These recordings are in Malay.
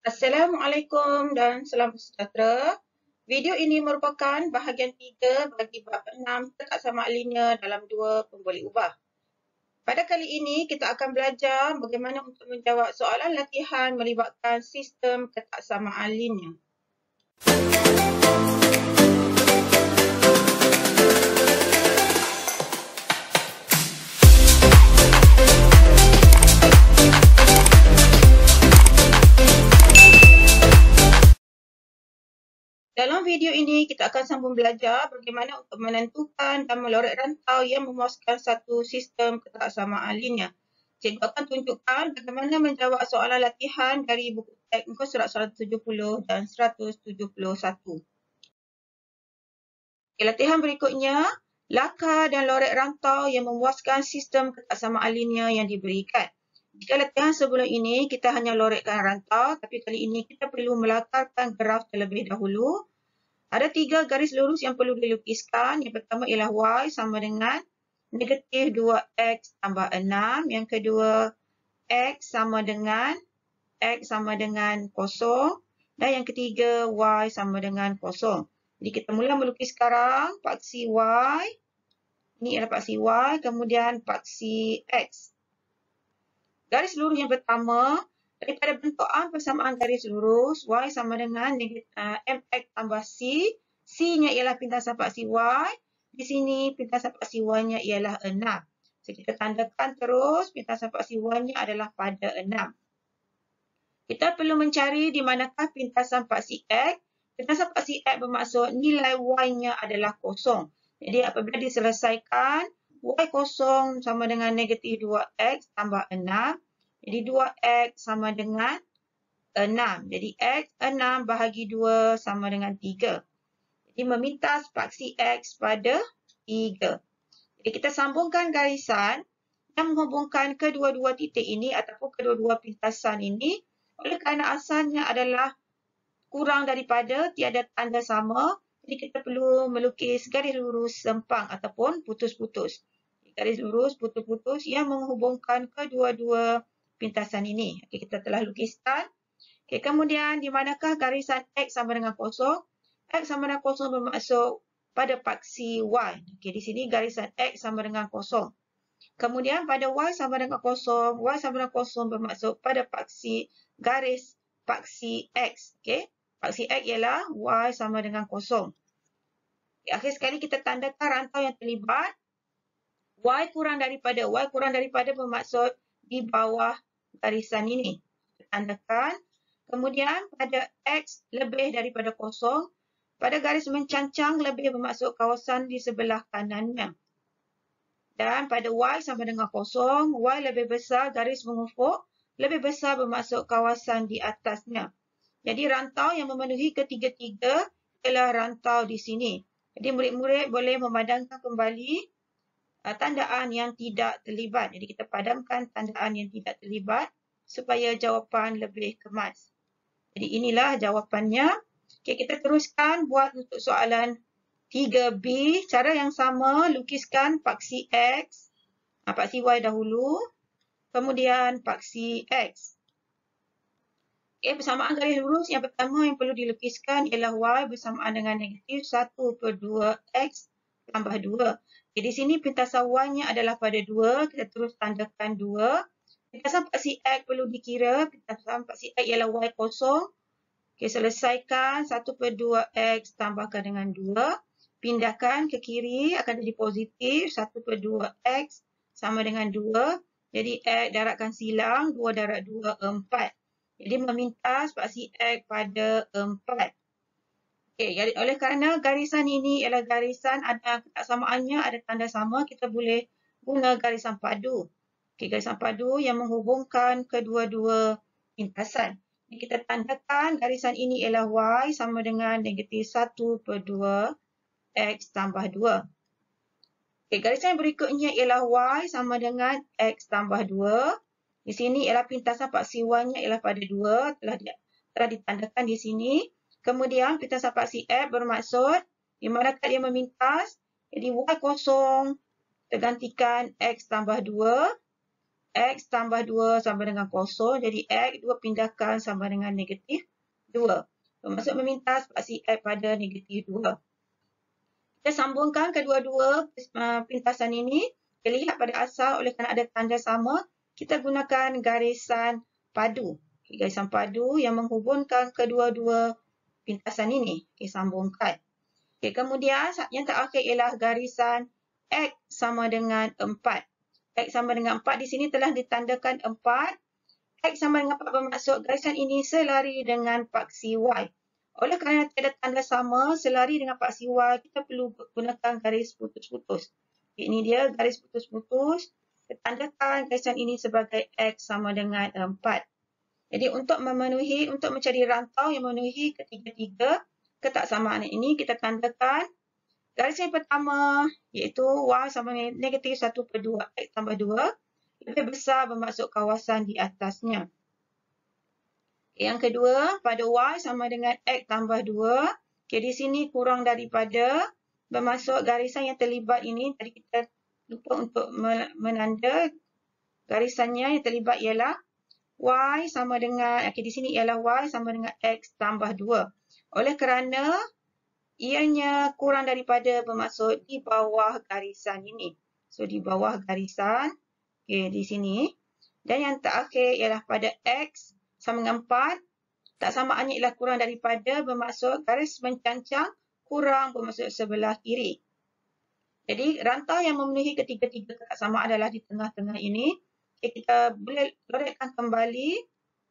Assalamualaikum dan salam sejahtera. Video ini merupakan bahagian tiga bagi bab enam tetap sama linear dalam dua pemboleh ubah. Pada kali ini kita akan belajar bagaimana untuk menjawab soalan latihan melibatkan sistem ketaksamaan linear. Dalam video ini, kita akan sambung belajar bagaimana untuk menentukan dan melorek rantau yang memuaskan satu sistem ketaksamaan linear. Cikgu akan tunjukkan bagaimana menjawab soalan latihan dari buku teks muka surat 170 dan 171. Okay, latihan berikutnya, lakar dan lorek rantau yang memuaskan sistem ketaksamaan linear yang diberikan. Jika latihan sebelum ini kita hanya lorekkan rantau tapi kali ini kita perlu melakarkan graf terlebih dahulu ada tiga garis lurus yang perlu dilukiskan. Yang pertama ialah y sama dengan negatif 2x tambah 6. Yang kedua, x sama dengan x sama dengan kosong. Dan yang ketiga, y sama dengan kosong. Jadi kita mula melukis sekarang paksi y. Ini adalah paksi y, kemudian paksi x. Garis lurus yang pertama, daripada bentuk A persamaan garis lurus, Y sama dengan eh, MX tambah C. C-nya ialah pintas sapak y. Di sini pintas sapak CY-nya ialah 6. Jadi kita tandakan terus pintas sapak CY-nya adalah pada 6. Kita perlu mencari di manakah pintas sapak CX. Pintas sapak x bermaksud nilai Y-nya adalah kosong. Jadi apabila diselesaikan, Y kosong sama dengan negatif 2X tambah 6. Jadi 2X sama dengan 6. Jadi X 6 bahagi 2 sama dengan 3. Jadi memintas paksi X pada 3. Jadi kita sambungkan garisan yang menghubungkan kedua-dua titik ini ataupun kedua-dua pintasan ini oleh kerana asalnya adalah kurang daripada tiada tanda sama. Jadi kita perlu melukis garis lurus sempang ataupun putus-putus. Garis lurus putus-putus yang menghubungkan kedua-dua pintasan ini. Okey, kita telah lukiskan. Okey, kemudian di manakah garisan X sama dengan kosong? X sama dengan kosong bermaksud pada paksi Y. Okey, di sini garisan X sama dengan kosong. Kemudian pada Y sama dengan kosong, Y sama dengan kosong bermaksud pada paksi garis paksi X. Okey, paksi X ialah Y sama dengan kosong. Okay, akhir sekali kita tandakan rantau yang terlibat. Y kurang daripada, Y kurang daripada bermaksud di bawah tarisan ini. Tandakan. Kemudian pada X lebih daripada kosong, pada garis mencancang lebih bermaksud kawasan di sebelah kanannya. Dan pada Y sama dengan kosong, Y lebih besar garis mengufuk, lebih besar bermaksud kawasan di atasnya. Jadi rantau yang memenuhi ketiga-tiga ialah rantau di sini. Jadi murid-murid boleh memandangkan kembali Ah, tandaan yang tidak terlibat. Jadi kita padamkan tandaan yang tidak terlibat supaya jawapan lebih kemas. Jadi inilah jawapannya. Okay, kita teruskan buat untuk soalan 3B. Cara yang sama, lukiskan paksi X, ah, paksi Y dahulu, kemudian paksi X. Okay, persamaan garis lurus yang pertama yang perlu dilukiskan ialah Y bersamaan dengan negatif 1 per 2 X tambah 2. Okay, di sini pintasan y adalah pada 2. Kita terus tandakan 2. Pintasan paksi X perlu dikira. Pintasan paksi X ialah Y kosong. Okay, selesaikan 1 per 2 X tambahkan dengan 2. Pindahkan ke kiri akan jadi positif. 1 per 2 X sama dengan 2. Jadi X daratkan silang. 2 darat 2, 4. Jadi memintas paksi X pada 4. Okey, oleh kerana garisan ini ialah garisan ada ketaksamaannya, ada tanda sama, kita boleh guna garisan padu. Okey, garisan padu yang menghubungkan kedua-dua lintasan. Ini kita tandakan garisan ini ialah y sama dengan negatif 1 per 2 x tambah 2. Okey, garisan yang berikutnya ialah y sama dengan x tambah 2. Di sini ialah pintasan paksiwannya ialah pada 2, telah, telah ditandakan di sini. Kemudian kita pintas si CF bermaksud di mana kat yang meminta, Jadi Y kosong tergantikan X tambah 2. X tambah 2 sama dengan kosong. Jadi X 2 pindahkan sama dengan negatif 2. Bermaksud memintas si F pada negatif 2. Kita sambungkan kedua-dua uh, pintasan ini. Kita lihat pada asal oleh kerana ada tanda sama. Kita gunakan garisan padu. Garisan padu yang menghubungkan kedua-dua pintasan ini. Okey, sambungkan. Okey, kemudian yang tak terakhir ialah garisan X sama dengan 4. X sama dengan 4 di sini telah ditandakan 4. X sama dengan 4 bermaksud garisan ini selari dengan paksi Y. Oleh kerana tiada tanda sama selari dengan paksi Y, kita perlu gunakan garis putus-putus. Okey, ini dia garis putus-putus. Tandakan garisan ini sebagai X sama dengan 4. Jadi untuk memenuhi, untuk mencari rantau yang memenuhi ketiga-tiga ketaksamaan ini, kita tandakan garis yang pertama iaitu Y sama negatif 1 per 2, X tambah 2, lebih besar bermaksud kawasan di atasnya. Yang kedua, pada Y sama dengan X tambah 2, okay, di sini kurang daripada bermaksud garisan yang terlibat ini, tadi kita lupa untuk menanda garisannya yang terlibat ialah y sama dengan, okay, di sini ialah y sama dengan x tambah 2. Oleh kerana ianya kurang daripada bermaksud di bawah garisan ini. So, di bawah garisan, okay, di sini. Dan yang terakhir ialah pada x sama dengan 4. Tak sama hanya ialah kurang daripada bermaksud garis mencancang kurang bermaksud sebelah kiri. Jadi, rantau yang memenuhi ketiga-tiga tak sama adalah di tengah-tengah ini. Okay, kita loretkan kembali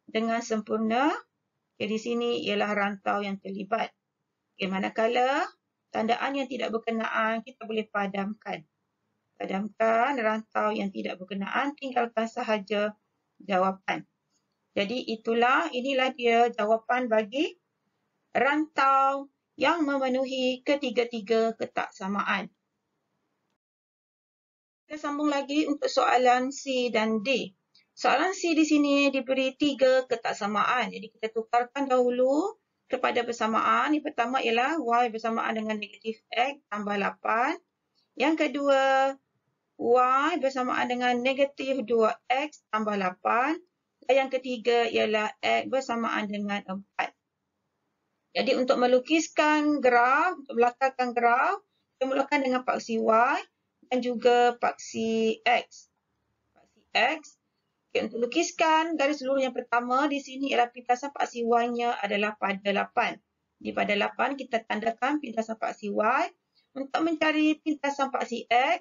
dengan sempurna. Okay, di sini ialah rantau yang terlibat. Okay, manakala tandaan yang tidak berkenaan kita boleh padamkan. Padamkan rantau yang tidak berkenaan tinggalkan sahaja jawapan. Jadi itulah inilah dia jawapan bagi rantau yang memenuhi ketiga-tiga ketaksamaan kita sambung lagi untuk soalan C dan D. Soalan C di sini diberi tiga ketaksamaan. Jadi kita tukarkan dahulu kepada persamaan. Yang pertama ialah Y bersamaan dengan negatif X tambah 8. Yang kedua, Y bersamaan dengan negatif 2X tambah 8. Dan yang ketiga ialah X bersamaan dengan 4. Jadi untuk melukiskan graf, untuk melakarkan graf, kita mulakan dengan paksi Y dan juga paksi X. Paksi X. Okay, untuk lukiskan garis seluruh yang pertama di sini ialah pintasan paksi Y-nya adalah pada 8. Di pada 8 kita tandakan pintasan paksi Y. Untuk mencari pintasan paksi X,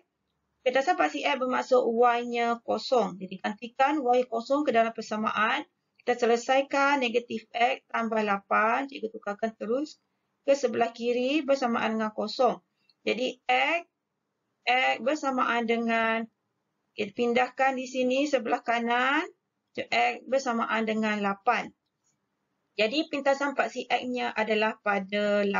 pintasan paksi X bermaksud Y-nya kosong. Jadi gantikan Y kosong ke dalam persamaan. Kita selesaikan negatif X tambah 8. Cikgu tukarkan terus ke sebelah kiri bersamaan dengan kosong. Jadi X x bersamaan dengan, kita pindahkan di sini sebelah kanan, so x bersamaan dengan 8. Jadi pintasan paksi x-nya adalah pada 8.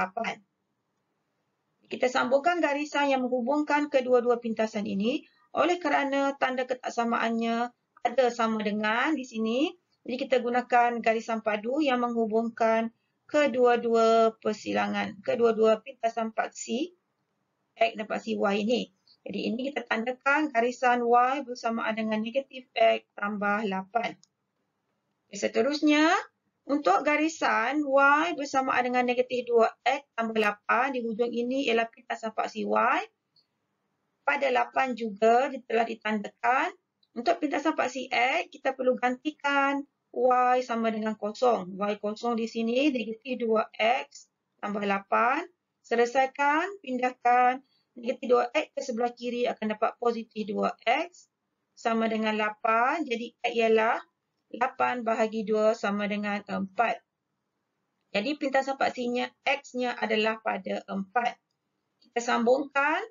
Kita sambungkan garisan yang menghubungkan kedua-dua pintasan ini oleh kerana tanda ketaksamaannya ada sama dengan di sini. Jadi kita gunakan garisan padu yang menghubungkan kedua-dua persilangan, kedua-dua pintasan paksi x dan paksi y ini. Jadi ini kita tandakan garisan Y bersamaan dengan negatif X tambah 8. Okay, seterusnya, untuk garisan Y bersamaan dengan negatif 2X tambah 8 di hujung ini ialah pintas nampak si Y. Pada 8 juga telah ditandakan. Untuk pintas nampak si X, kita perlu gantikan Y sama dengan kosong. Y kosong di sini, negatif 2X tambah 8. Selesaikan, pindahkan Negatif 2X ke sebelah kiri akan dapat positif 2X sama dengan 8. Jadi X ialah 8 bahagi 2 sama dengan 4. Jadi pintas sepaksinya X-nya adalah pada 4. Kita sambungkan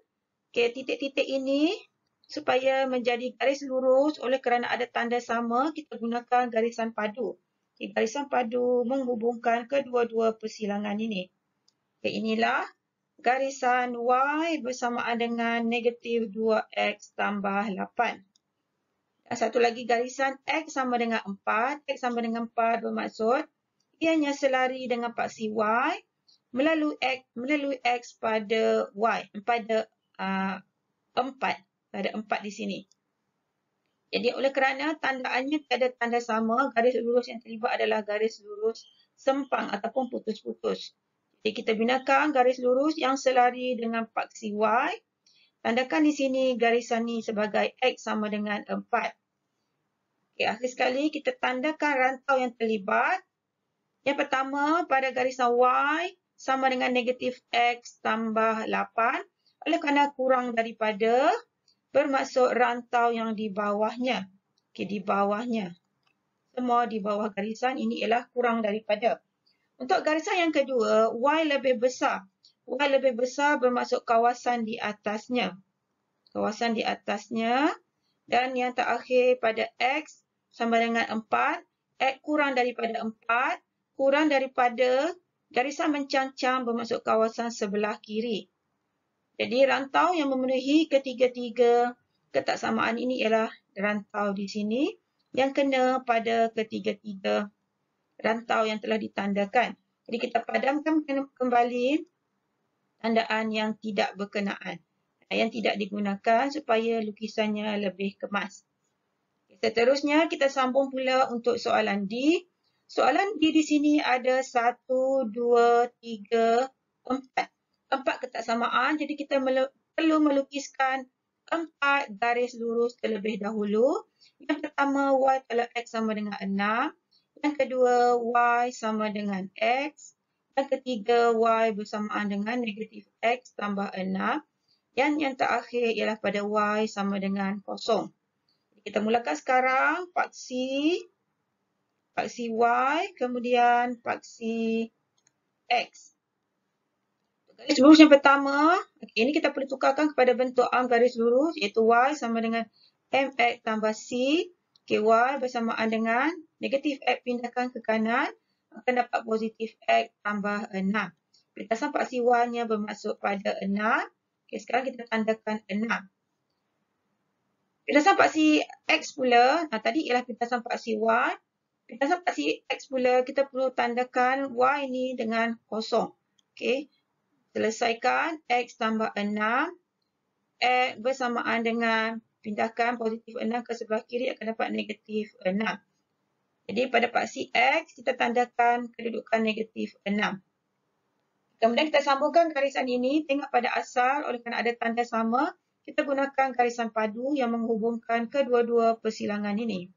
ke titik-titik ini supaya menjadi garis lurus oleh kerana ada tanda sama kita gunakan garisan padu. Okay, garisan padu menghubungkan kedua-dua persilangan ini. Okay, inilah garisan y bersamaan dengan negatif 2x tambah 8. Dan satu lagi garisan x sama dengan 4. x sama dengan 4 bermaksud ianya selari dengan paksi y melalui x, melalui x pada y, pada uh, 4. Pada 4 di sini. Jadi oleh kerana tandaannya tiada tanda sama, garis lurus yang terlibat adalah garis lurus sempang ataupun putus-putus. Okay, kita binakan garis lurus yang selari dengan paksi Y. Tandakan di sini garisan ni sebagai X sama dengan 4. Okay, akhir sekali kita tandakan rantau yang terlibat. Yang pertama pada garisan Y sama dengan negatif X tambah 8. Oleh kerana kurang daripada bermaksud rantau yang di bawahnya. Okay, di bawahnya. Semua di bawah garisan ini ialah kurang daripada. Untuk garisan yang kedua, Y lebih besar. Y lebih besar bermaksud kawasan di atasnya. Kawasan di atasnya. Dan yang terakhir pada X sama dengan 4. X kurang daripada 4. Kurang daripada garisan mencancang bermaksud kawasan sebelah kiri. Jadi rantau yang memenuhi ketiga-tiga ketaksamaan ini ialah rantau di sini. Yang kena pada ketiga-tiga rantau yang telah ditandakan. Jadi kita padamkan kembali tandaan yang tidak berkenaan, yang tidak digunakan supaya lukisannya lebih kemas. Seterusnya kita sambung pula untuk soalan D. Soalan D di sini ada 1, 2, 3, 4. 4 ketaksamaan jadi kita perlu melukiskan 4 garis lurus terlebih dahulu. Yang pertama Y tolak X sama dengan 6. Yang kedua, y sama dengan x. Yang ketiga, y bersamaan dengan negatif x tambah 6. Yang yang terakhir ialah pada y sama dengan kosong. Kita mulakan sekarang paksi, paksi y, kemudian paksi x. Garis lurus yang pertama, okay, ini kita perlu tukarkan kepada bentuk am garis lurus iaitu y sama dengan mx tambah c. Okay, y bersamaan dengan Negatif X pindahkan ke kanan, akan dapat positif X tambah 6. Pintasan paksi Y-nya bermaksud pada 6. Okay, sekarang kita tandakan 6. Pintasan paksi X pula, nah, tadi ialah pintasan paksi Y. Pintasan paksi X pula, kita perlu tandakan Y ini dengan kosong. Okay. Selesaikan X tambah 6. X bersamaan dengan pindahkan positif 6 ke sebelah kiri akan dapat negatif 6. Jadi pada paksi X, kita tandakan kedudukan negatif 6. Kemudian kita sambungkan garisan ini, tengok pada asal oleh kerana ada tanda sama, kita gunakan garisan padu yang menghubungkan kedua-dua persilangan ini.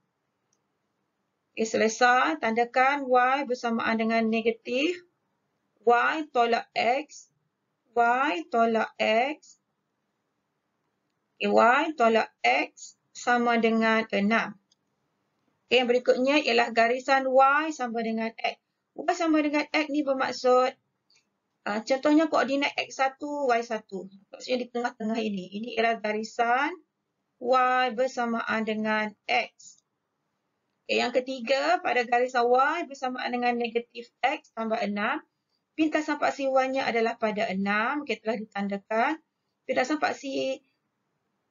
Okay, selesai, tandakan Y bersamaan dengan negatif Y tolak X, Y tolak X, okay, Y tolak X sama dengan 6. Okay, yang berikutnya ialah garisan Y sama dengan X. Y sama dengan X ni bermaksud uh, contohnya koordinat X1, Y1. Maksudnya di tengah-tengah ini. Ini ialah garisan Y bersamaan dengan X. Okay, yang ketiga pada garisan Y bersamaan dengan negatif X tambah 6. Pintasan paksi Y-nya adalah pada 6. Okay, telah ditandakan. Pintasan paksi y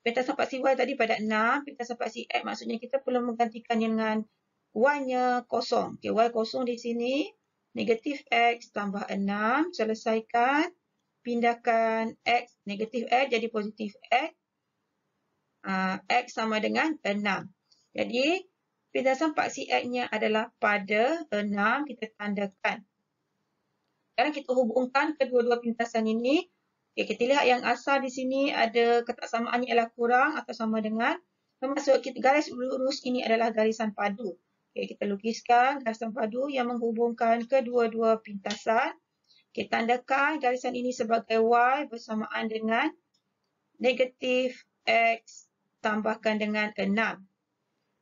Pentas sampai si Y tadi pada 6. Pentas sampai si X maksudnya kita perlu menggantikan dengan Y-nya kosong. Okay, y kosong di sini. Negatif X tambah 6. Selesaikan. Pindahkan X. Negatif X jadi positif X. Uh, X sama dengan 6. Jadi, pindahkan paksi X-nya adalah pada 6. Kita tandakan. Sekarang kita hubungkan kedua-dua pintasan ini Okey, kita lihat yang asal di sini ada ketaksamaan ialah kurang atau sama dengan. Termasuk kita garis lurus ini adalah garisan padu. Okey, kita lukiskan garisan padu yang menghubungkan kedua-dua pintasan. Okey, tandakan garisan ini sebagai Y bersamaan dengan negatif X tambahkan dengan 6.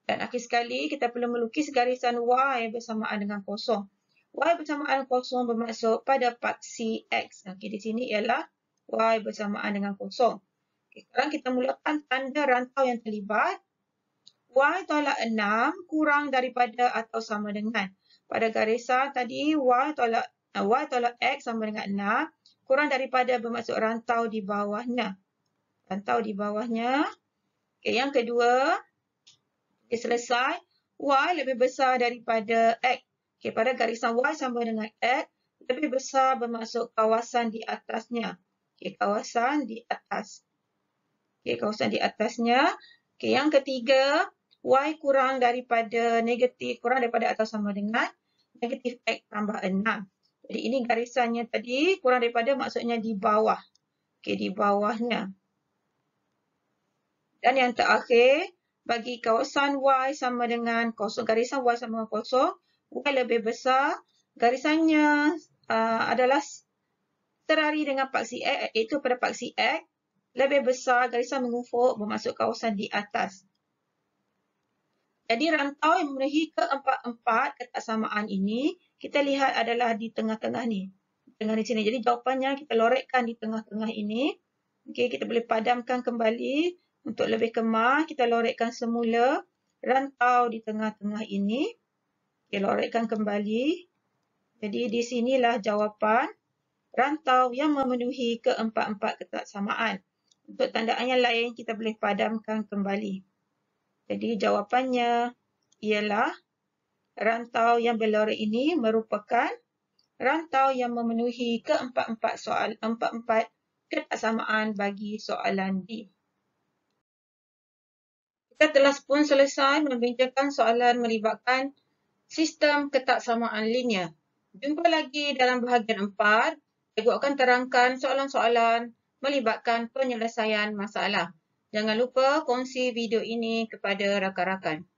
Dan akhir sekali, kita perlu melukis garisan Y bersamaan dengan kosong. Y bersamaan kosong bermaksud pada paksi X. Okey, di sini ialah y bersamaan dengan kosong. Okay, sekarang kita mulakan tanda rantau yang terlibat. y tolak 6 kurang daripada atau sama dengan. Pada garisan tadi y tolak eh, y tolak x sama dengan 6 kurang daripada bermaksud rantau di bawahnya. Rantau di bawahnya. Okay, yang kedua, okay, selesai. y lebih besar daripada x. Okay, pada garisan y sama dengan x, lebih besar bermaksud kawasan di atasnya okay, kawasan di atas. Okay, kawasan di atasnya. Okay, yang ketiga, y kurang daripada negatif, kurang daripada atau sama dengan negatif x tambah 6. Jadi ini garisannya tadi kurang daripada maksudnya di bawah. Okay, di bawahnya. Dan yang terakhir, bagi kawasan y sama dengan kosong, garisan y sama dengan kosong, y lebih besar, garisannya uh, adalah terari dengan paksi X iaitu pada paksi X lebih besar garisan mengufuk bermaksud kawasan di atas. Jadi rantau yang memenuhi keempat-empat ketaksamaan ini kita lihat adalah di tengah-tengah ni. Tengah di sini. Jadi jawapannya kita lorekkan di tengah-tengah ini. Okey, kita boleh padamkan kembali untuk lebih kemah. Kita lorekkan semula rantau di tengah-tengah ini. Okey, lorekkan kembali. Jadi di sinilah jawapan rantau yang memenuhi keempat-empat ketaksamaan. Untuk tandaan yang lain, kita boleh padamkan kembali. Jadi jawapannya ialah rantau yang belore ini merupakan rantau yang memenuhi keempat-empat soal empat-empat ketaksamaan bagi soalan D. Kita telah pun selesai membincangkan soalan melibatkan sistem ketaksamaan linear. Jumpa lagi dalam bahagian 4 cikgu akan terangkan soalan-soalan melibatkan penyelesaian masalah. Jangan lupa kongsi video ini kepada rakan-rakan.